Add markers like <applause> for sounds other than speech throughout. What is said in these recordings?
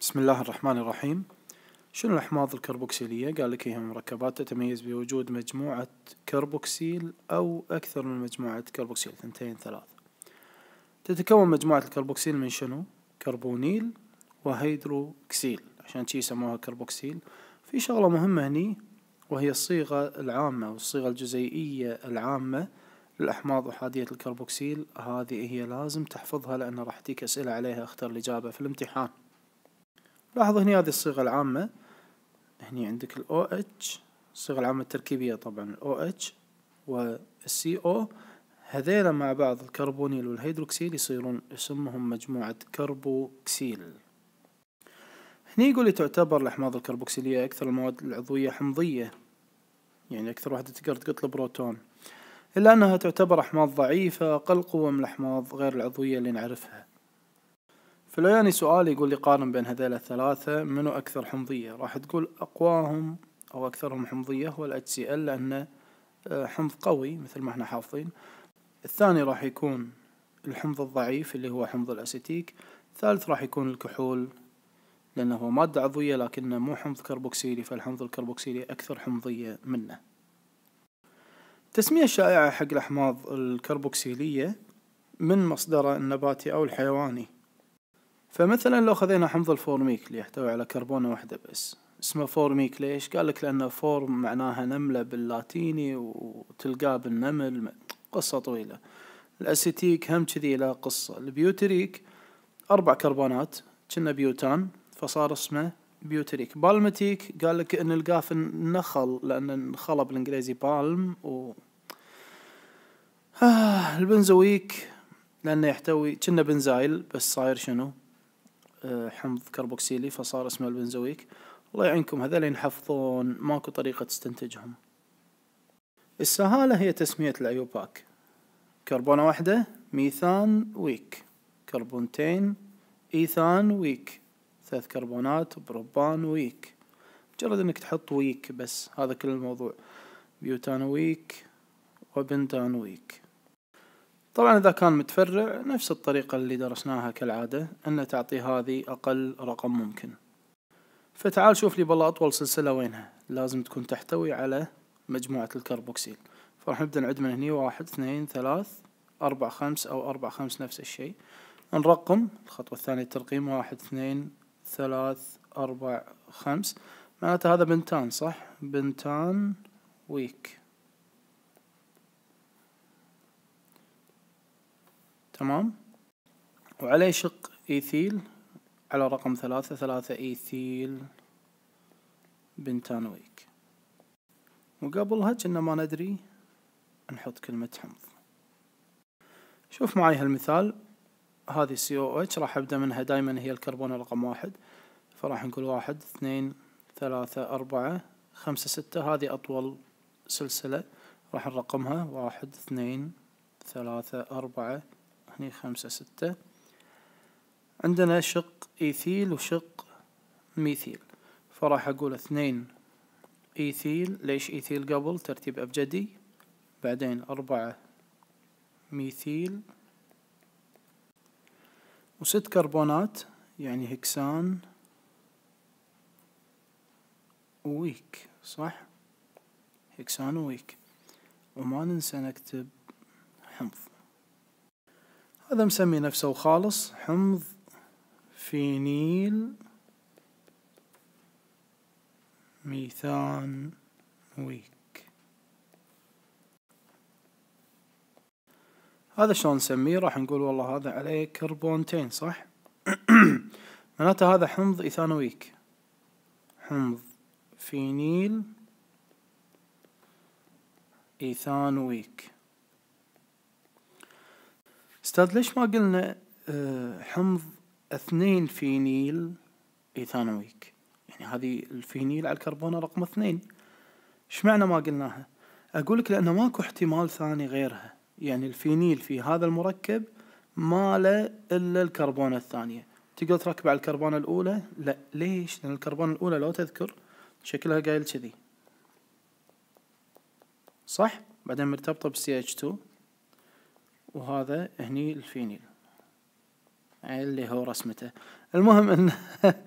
بسم الله الرحمن الرحيم شنو الأحماض الكربوكسيلية؟ قال لك هي مركبات تتميز بوجود مجموعة كربوكسيل أو أكثر من مجموعة كربوكسيل ثنتين ثلاث تتكون مجموعة الكربوكسيل من شنو؟ كربونيل وهيدروكسيل عشان شي يسموها كربوكسيل في شغلة مهمة هني وهي الصيغة العامة والصيغة الجزيئية العامة للأحماض أحادية الكربوكسيل هذه هي لازم تحفظها لأن راح تيك أسئلة عليها اختر الإجابة في الامتحان لاحظ هنا هذه الصيغة العامة هني عندك ال OH الصيغة العامة التركيبية طبعا ال OH والسي CO هذيلا مع بعض الكربونيل والهيدروكسيل يصيرون اسمهم مجموعة كربوكسيل هني يقول تعتبر الأحماض الكربوكسيلية أكثر المواد العضوية حمضية يعني أكثر واحدة تقدر تقتل بروتون إلا أنها تعتبر أحماض ضعيفة أقل قوة من الأحماض غير العضوية اللي نعرفها فلو يعني سؤال يقول لي قارن بين هذيل الثلاثة منو أكثر حمضية راح تقول أقواهم أو أكثرهم حمضية هو ال HCl لأنه آه، حمض قوي مثل ما احنا حافظين الثاني راح يكون الحمض الضعيف اللي هو حمض الأسيتيك الثالث راح يكون الكحول لأنه هو مادة عضوية لكنه مو حمض كربوكسيلي فالحمض الكربوكسيلي أكثر حمضية منه التسمية الشائعة حق الأحماض الكربوكسيلية من مصدره النباتي أو الحيواني فمثلا لو خذينا حمض الفورميك اللي يحتوي على كربونة واحدة بس اسمه فورميك ليش؟ قال لك لأن فورم معناها نملة باللاتيني وتلقاه بالنمل قصة طويلة الأسيتيك هم كذي له قصة البيوتريك أربع كربونات كنا بيوتان فصار اسمه بيوتريك بالمتيك قال لك نلقاه في النخل لأن النخلة بالإنجليزي بالم و آه البنزويك لأنه يحتوي كنا بنزايل بس صاير شنو آه، حمض كربوكسيلي فصار اسمه البنزويك الله يعينكم هذول ينحفظون ماكو طريقة تستنتجهم السهالة هي تسمية الأيوباك كربونة واحدة ميثان ويك كربونتين إيثان ويك ثلاث كربونات بروبان ويك مجرد انك تحط ويك بس هذا كل الموضوع بيوتان ويك وبنتان ويك طبعا إذا كان متفرع نفس الطريقة اللي درسناها كالعادة أن تعطي هذه أقل رقم ممكن فتعال شوف لي بالله أطول سلسلة وينها لازم تكون تحتوي على مجموعة الكربوكسيل فراح نبدأ نعد من هني واحد اثنين ثلاث أربع خمس أو أربع خمس نفس الشيء نرقم الخطوة الثانية الترقيم واحد اثنين ثلاث أربع خمس معناته هذا بنتان صح بنتان ويك تمام وعليه شق إيثيل على رقم ثلاثة ثلاثة إيثيل بنتانويك وقبلها كنا ما ندري نحط كلمة حمض شوف معي هالمثال هذه سي او اتش راح ابدأ منها دايما هي الكربون رقم واحد فراح نقول واحد اثنين ثلاثة أربعة خمسة ستة هذه أطول سلسلة راح نرقمها واحد اثنين ثلاثة أربعة هني خمسة ستة عندنا شق إيثيل وشق ميثيل فراح أقول اثنين إيثيل ليش إيثيل قبل ترتيب أبجدي بعدين أربعة ميثيل وست كربونات يعني هكسان ويك صح هكسان ويك وما ننسى نكتب حمض هذا مسمي نفسه خالص حمض فينيل ميثان ويك هذا شلون نسميه راح نقول والله هذا عليه كربونتين صح <clears throat> معناته هذا حمض إيثانويك حمض فينيل إيثانويك أستاذ ليش ما قلنا آه، حمض اثنين فينيل إيثانويك يعني هذه الفينيل على الكربون رقم اثنين ايش معنى ما قلناها أقول لك لأنه ماكو احتمال ثاني غيرها يعني الفينيل في هذا المركب ما له إلا الكربونة الثانية تقدر تركب على الكربون الأولى لا ليش لأن الكربونة الأولى لو تذكر شكلها قايل كذي صح بعدين مرتبطة بالسي اتش 2 وهذا هني الفينيل اللي هو رسمته المهم انه <laughs>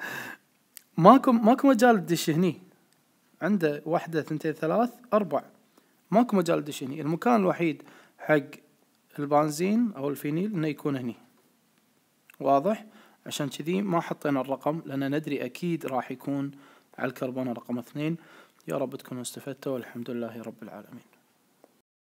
ماكو ماكو مجال تدش هني عنده واحدة ثنتين ثلاث أربع ماكو مجال تدش هني المكان الوحيد حق البنزين أو الفينيل إنه يكون هني واضح عشان كذي ما حطينا الرقم لأن ندري أكيد راح يكون على الكربون رقم اثنين يا رب تكونوا استفدتوا والحمد لله رب العالمين